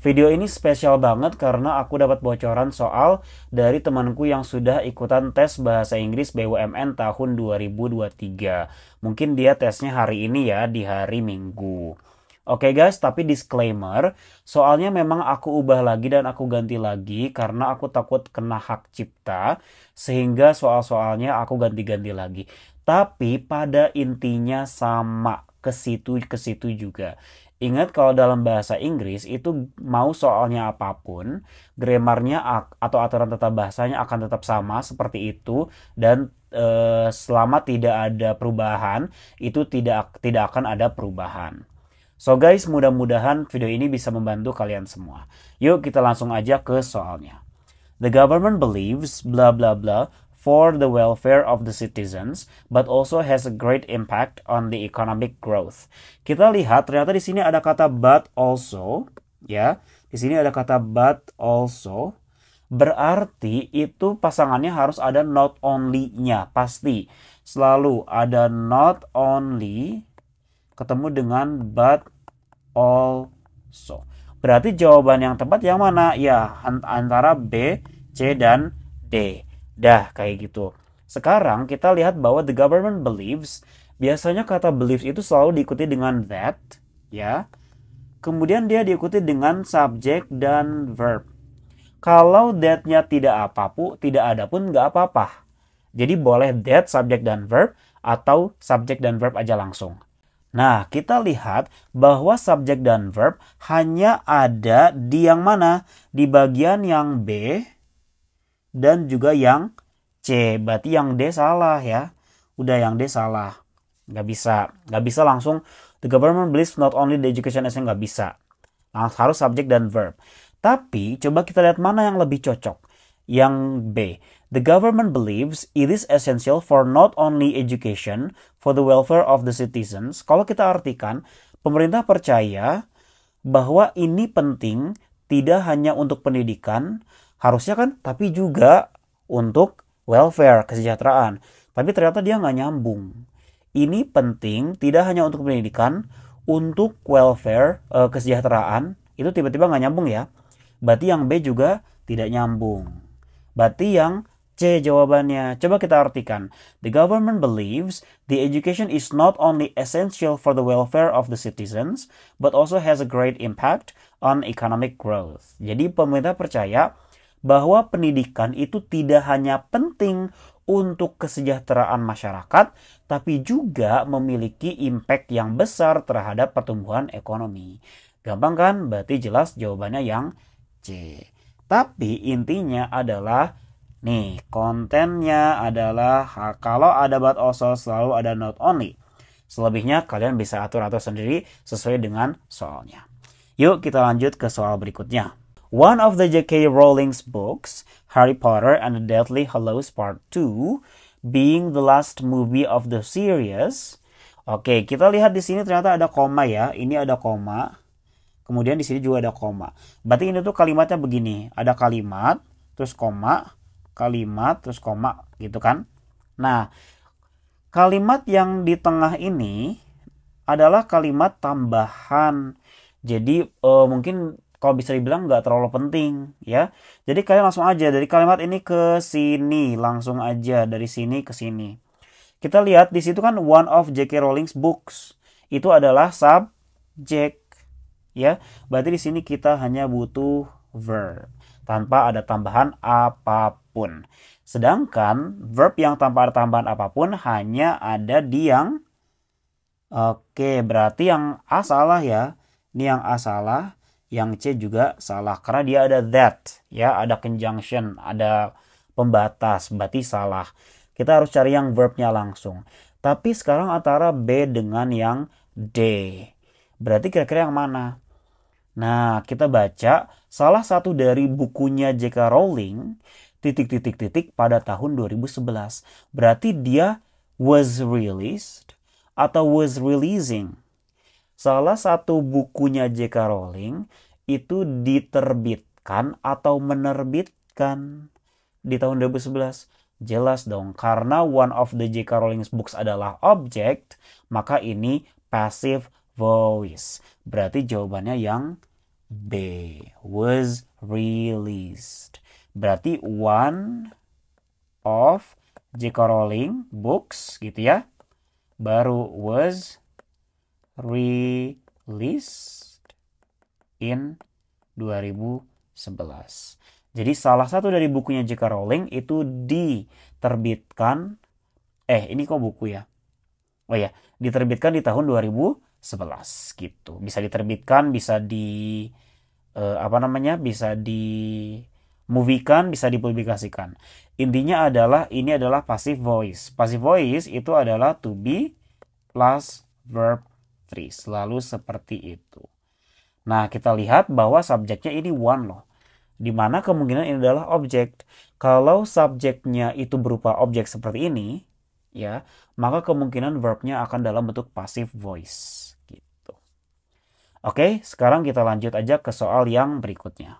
Video ini spesial banget karena aku dapat bocoran soal dari temanku yang sudah ikutan tes bahasa Inggris BUMN tahun 2023. Mungkin dia tesnya hari ini ya di hari Minggu. Oke okay guys, tapi disclaimer, soalnya memang aku ubah lagi dan aku ganti lagi karena aku takut kena hak cipta sehingga soal-soalnya aku ganti-ganti lagi. Tapi pada intinya sama ke situ ke situ juga. Ingat kalau dalam bahasa Inggris itu mau soalnya apapun, gramarnya atau aturan tata bahasanya akan tetap sama seperti itu dan e, selama tidak ada perubahan itu tidak tidak akan ada perubahan. So guys, mudah-mudahan video ini bisa membantu kalian semua. Yuk kita langsung aja ke soalnya. The government believes blah blah blah for the welfare of the citizens, but also has a great impact on the economic growth. Kita lihat ternyata di sini ada kata but also, ya. Di sini ada kata but also. Berarti itu pasangannya harus ada not only-nya, pasti. Selalu ada not only ketemu dengan but also. Berarti jawaban yang tepat yang mana? Ya, antara B, C, dan D. Dah kayak gitu. Sekarang kita lihat bahwa the government believes, biasanya kata believes itu selalu diikuti dengan that, ya. Kemudian dia diikuti dengan subjek dan verb. Kalau that-nya tidak apa pun, tidak ada pun nggak apa-apa. Jadi boleh that, subjek dan verb, atau subjek dan verb aja langsung. Nah, kita lihat bahwa subjek dan verb hanya ada di yang mana? Di bagian yang B, dan juga yang C. Berarti yang D salah ya. Udah yang D salah. Nggak bisa. Nggak bisa langsung the government believes not only the education essay nggak bisa. Harus subjek dan verb. Tapi coba kita lihat mana yang lebih cocok. Yang B. The government believes it is essential for not only education, for the welfare of the citizens. Kalau kita artikan, pemerintah percaya bahwa ini penting tidak hanya untuk pendidikan, harusnya kan tapi juga untuk welfare kesejahteraan tapi ternyata dia nggak nyambung ini penting tidak hanya untuk pendidikan untuk welfare eh, kesejahteraan itu tiba-tiba nggak nyambung ya berarti yang B juga tidak nyambung berarti yang C jawabannya. Coba kita artikan. The government believes the education is not only essential for the welfare of the citizens, but also has a great impact on economic growth. Jadi pemerintah percaya bahwa pendidikan itu tidak hanya penting untuk kesejahteraan masyarakat, tapi juga memiliki impact yang besar terhadap pertumbuhan ekonomi. Gampang kan? Berarti jelas jawabannya yang C. Tapi intinya adalah nih, kontennya adalah kalau ada but also selalu ada not only. Selebihnya kalian bisa atur-atur sendiri sesuai dengan soalnya. Yuk kita lanjut ke soal berikutnya. One of the J.K. Rowling's books, Harry Potter and the Deathly Hallows Part 2, being the last movie of the series. Oke, okay, kita lihat di sini ternyata ada koma ya. Ini ada koma. Kemudian di sini juga ada koma. Berarti ini tuh kalimatnya begini. Ada kalimat, terus koma, kalimat, terus koma gitu kan. Nah, kalimat yang di tengah ini adalah kalimat tambahan. Jadi uh, mungkin kalau bisa dibilang nggak terlalu penting ya. Jadi kalian langsung aja dari kalimat ini ke sini, langsung aja dari sini ke sini. Kita lihat di situ kan one of J.K. Rowling's books itu adalah subject, ya. Berarti di sini kita hanya butuh verb tanpa ada tambahan apapun. Sedangkan verb yang tanpa ada tambahan apapun hanya ada di yang Oke, berarti yang A salah ya. Ini yang A salah yang C juga salah karena dia ada that ya ada conjunction ada pembatas berarti salah kita harus cari yang verbnya langsung tapi sekarang antara B dengan yang D berarti kira-kira yang mana nah kita baca salah satu dari bukunya J.K. Rowling titik-titik-titik pada tahun 2011 berarti dia was released atau was releasing Salah satu bukunya J.K. Rowling itu diterbitkan atau menerbitkan di tahun 2011. Jelas dong, karena one of the J.K. Rowling's books adalah objek, maka ini passive voice. Berarti jawabannya yang B, was released. Berarti one of J.K. Rowling books gitu ya. Baru was released in 2011. Jadi salah satu dari bukunya J.K. Rowling itu diterbitkan eh ini kok buku ya? Oh ya, diterbitkan di tahun 2011 gitu. Bisa diterbitkan, bisa di eh, apa namanya? bisa di moviekan, bisa dipublikasikan. Intinya adalah ini adalah passive voice. Passive voice itu adalah to be plus verb istri. Selalu seperti itu. Nah, kita lihat bahwa subjeknya ini one loh. Dimana kemungkinan ini adalah objek. Kalau subjeknya itu berupa objek seperti ini, ya, maka kemungkinan verbnya akan dalam bentuk passive voice. Gitu. Oke, sekarang kita lanjut aja ke soal yang berikutnya.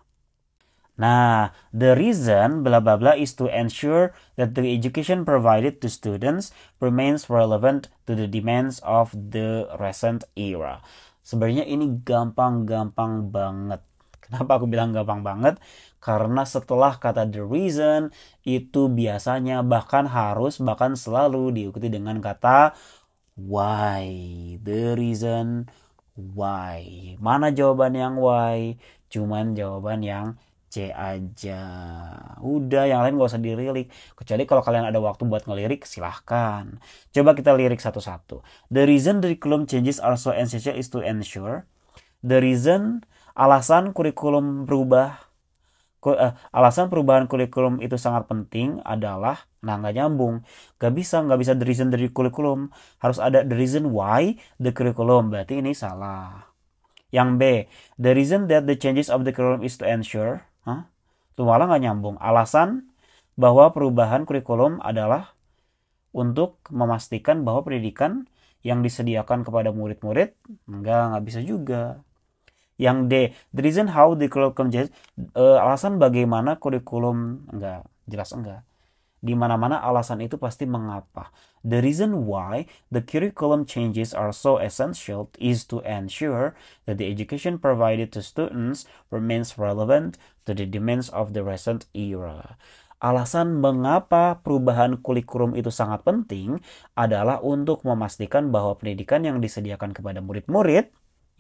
Nah, the reason bla bla bla is to ensure that the education provided to students remains relevant to the demands of the recent era. Sebenarnya ini gampang-gampang banget. Kenapa aku bilang gampang banget? Karena setelah kata the reason itu biasanya bahkan harus bahkan selalu diikuti dengan kata why. The reason why. Mana jawaban yang why? Cuman jawaban yang C aja udah yang lain gak usah dirilik. kecuali kalau kalian ada waktu buat ngelirik silahkan coba kita lirik satu-satu the reason the curriculum changes are so essential is to ensure the reason alasan kurikulum berubah eh, alasan perubahan kurikulum itu sangat penting adalah nah nggak nyambung nggak bisa nggak bisa the reason dari kurikulum harus ada the reason why the curriculum berarti ini salah yang B the reason that the changes of the curriculum is to ensure Hah? Itu malah nggak nyambung. Alasan bahwa perubahan kurikulum adalah untuk memastikan bahwa pendidikan yang disediakan kepada murid-murid nggak nggak bisa juga yang D the reason how the curriculum uh, alasan bagaimana kurikulum nggak jelas enggak di mana-mana alasan itu pasti mengapa. The reason why the curriculum changes are so essential is to ensure that the education provided to students remains relevant to the demands of the recent era. Alasan mengapa perubahan kurikulum itu sangat penting adalah untuk memastikan bahwa pendidikan yang disediakan kepada murid-murid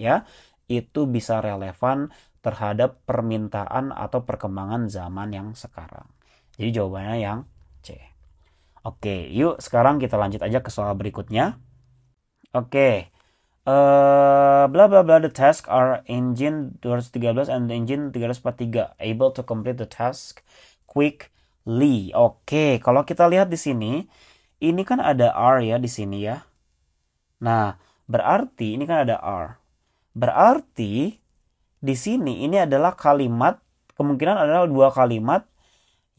ya itu bisa relevan terhadap permintaan atau perkembangan zaman yang sekarang. Jadi jawabannya yang Oke, yuk sekarang kita lanjut aja ke soal berikutnya. Oke. Uh, bla bla bla the task are engine 213 and engine 343 able to complete the task quickly. Oke, kalau kita lihat di sini, ini kan ada r ya di sini ya. Nah, berarti ini kan ada r. Berarti di sini ini adalah kalimat kemungkinan adalah dua kalimat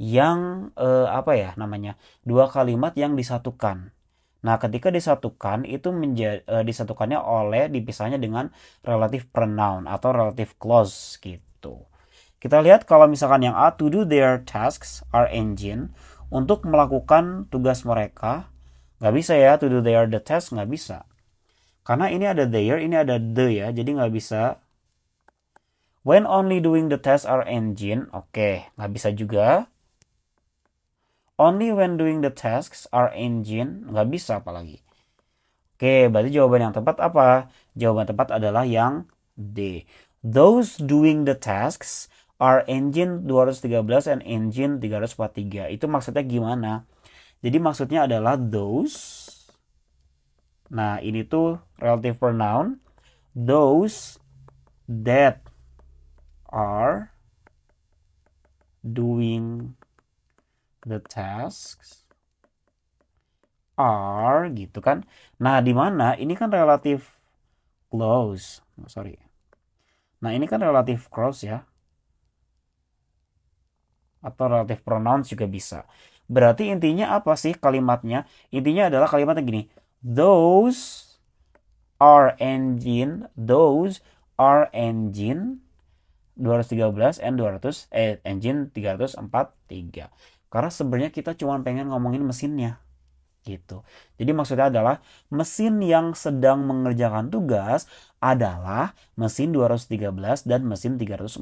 yang eh, apa ya namanya dua kalimat yang disatukan Nah, ketika disatukan itu menjadi eh, disatukannya oleh dipisahnya dengan relative pronoun atau relative clause gitu. Kita lihat kalau misalkan yang A to do their tasks are engine untuk melakukan tugas mereka nggak bisa ya to do their the task nggak bisa karena ini ada their ini ada the ya jadi nggak bisa when only doing the task are engine oke okay, nggak bisa juga Only when doing the tasks are engine. Nggak bisa apalagi. Oke, berarti jawaban yang tepat apa? Jawaban tepat adalah yang D. Those doing the tasks are engine 213 and engine 343. Itu maksudnya gimana? Jadi maksudnya adalah those. Nah, ini tuh relative pronoun. Those that are doing the tasks are gitu kan. Nah, di mana ini kan relatif close. Oh, sorry. Nah, ini kan relatif close ya. Atau relatif pronouns juga bisa. Berarti intinya apa sih kalimatnya? Intinya adalah kalimatnya gini. Those are engine, those are engine 213 and 200 eh engine 343. Karena sebenarnya kita cuma pengen ngomongin mesinnya gitu. Jadi maksudnya adalah mesin yang sedang mengerjakan tugas adalah mesin 213 dan mesin 343.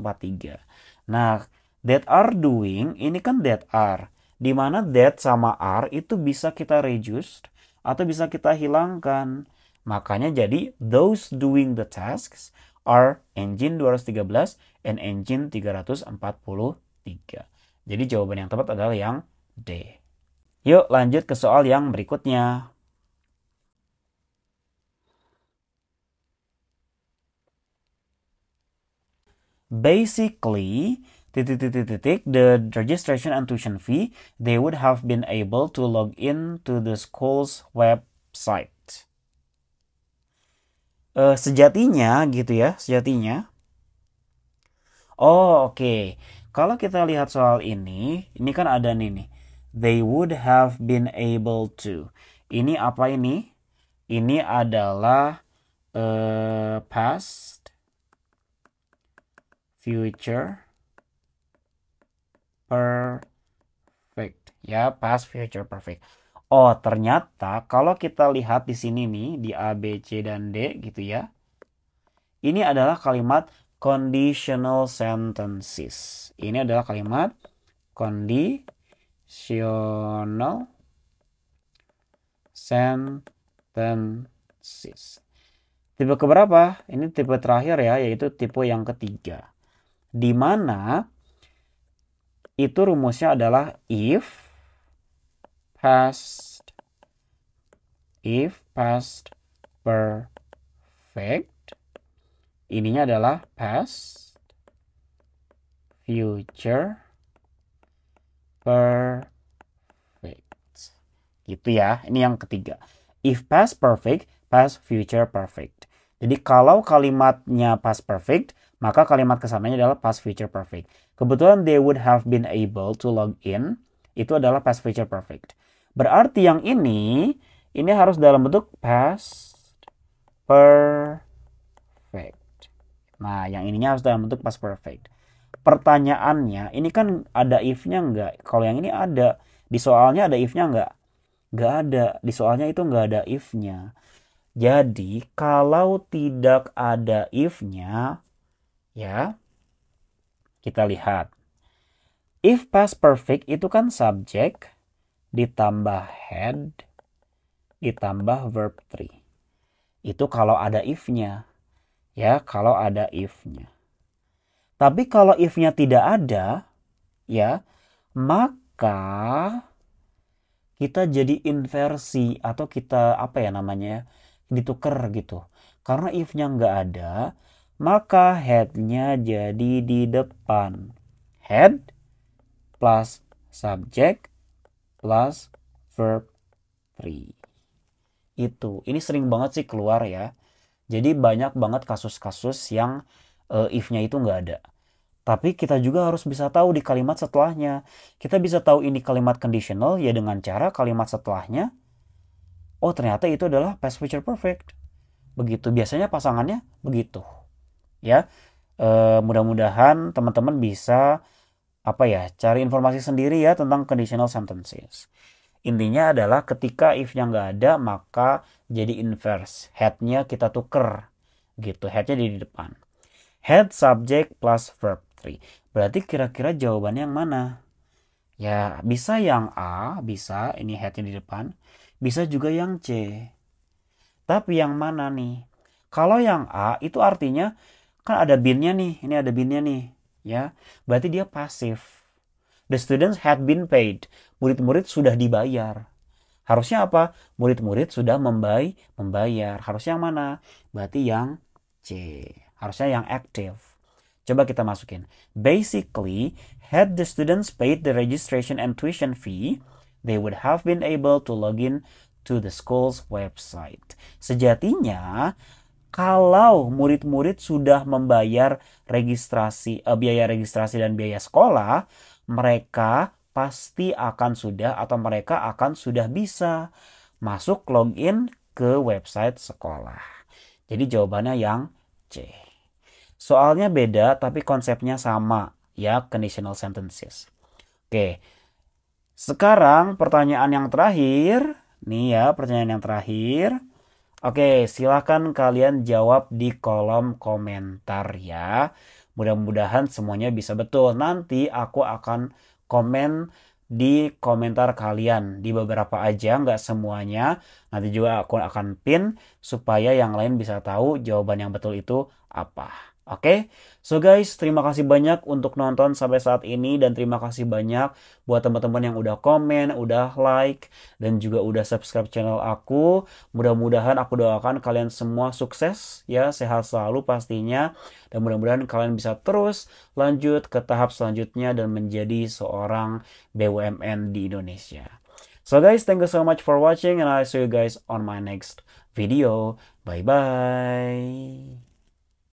Nah, that are doing ini kan that are. Di mana that sama are itu bisa kita reduce atau bisa kita hilangkan. Makanya jadi those doing the tasks are engine 213 and engine 343. Jadi jawaban yang tepat adalah yang D. Yuk lanjut ke soal yang berikutnya. Basically, titik titik titik the registration and tuition fee they would have been able to log in to the school's website. Uh, sejatinya gitu ya, sejatinya. Oh, oke. Okay. Kalau kita lihat soal ini, ini kan ada nih nih. They would have been able to. Ini apa ini? Ini adalah uh, past, future, perfect. Ya, past, future, perfect. Oh, ternyata kalau kita lihat di sini nih, di A, B, C, dan D gitu ya. Ini adalah kalimat conditional sentences. Ini adalah kalimat conditional sentences. Tipe keberapa? Ini tipe terakhir ya, yaitu tipe yang ketiga. Di mana itu rumusnya adalah if past if past perfect ininya adalah past, future, perfect. Gitu ya. Ini yang ketiga. If past perfect, past future perfect. Jadi kalau kalimatnya past perfect, maka kalimat kesamanya adalah past future perfect. Kebetulan they would have been able to log in, itu adalah past future perfect. Berarti yang ini, ini harus dalam bentuk past perfect. Nah, yang ininya harus dalam bentuk past perfect. Pertanyaannya, ini kan ada if-nya enggak? Kalau yang ini ada. Di soalnya ada if-nya enggak? Enggak ada. Di soalnya itu enggak ada if-nya. Jadi, kalau tidak ada if-nya, ya, kita lihat. If past perfect itu kan subject ditambah head ditambah verb 3. Itu kalau ada if-nya ya kalau ada if-nya. Tapi kalau if-nya tidak ada ya maka kita jadi inversi atau kita apa ya namanya ya, ditukar gitu. Karena if-nya nggak ada maka head-nya jadi di depan. Head plus subject plus verb three. Itu. Ini sering banget sih keluar ya. Jadi banyak banget kasus-kasus yang uh, if-nya itu nggak ada. Tapi kita juga harus bisa tahu di kalimat setelahnya. Kita bisa tahu ini kalimat conditional ya dengan cara kalimat setelahnya. Oh ternyata itu adalah past future perfect. Begitu biasanya pasangannya begitu. Ya e, mudah-mudahan teman-teman bisa apa ya cari informasi sendiri ya tentang conditional sentences. Intinya adalah ketika if-nya nggak ada maka jadi inverse. headnya kita tuker gitu. Head-nya di depan. Head subject plus verb 3. Berarti kira-kira jawabannya yang mana? Ya bisa yang A, bisa ini headnya di depan. Bisa juga yang C. Tapi yang mana nih? Kalau yang A itu artinya kan ada binnya nih. Ini ada binnya nih. Ya, berarti dia pasif. The students had been paid murid-murid sudah dibayar. Harusnya apa? Murid-murid sudah membay membayar. Harusnya yang mana? Berarti yang C. Harusnya yang aktif. Coba kita masukin. Basically, had the students paid the registration and tuition fee, they would have been able to log in to the school's website. Sejatinya, kalau murid-murid sudah membayar registrasi eh, biaya registrasi dan biaya sekolah, mereka pasti akan sudah atau mereka akan sudah bisa masuk login ke website sekolah. Jadi jawabannya yang C. Soalnya beda tapi konsepnya sama ya conditional sentences. Oke. Sekarang pertanyaan yang terakhir, nih ya pertanyaan yang terakhir. Oke, silahkan kalian jawab di kolom komentar ya. Mudah-mudahan semuanya bisa betul. Nanti aku akan komen di komentar kalian di beberapa aja nggak semuanya nanti juga aku akan pin supaya yang lain bisa tahu jawaban yang betul itu apa. Oke, okay? so guys, terima kasih banyak untuk nonton sampai saat ini dan terima kasih banyak buat teman-teman yang udah komen, udah like, dan juga udah subscribe channel aku. Mudah-mudahan aku doakan kalian semua sukses ya, sehat selalu pastinya. Dan mudah-mudahan kalian bisa terus lanjut ke tahap selanjutnya dan menjadi seorang BUMN di Indonesia. So guys, thank you so much for watching and I see you guys on my next video. Bye-bye.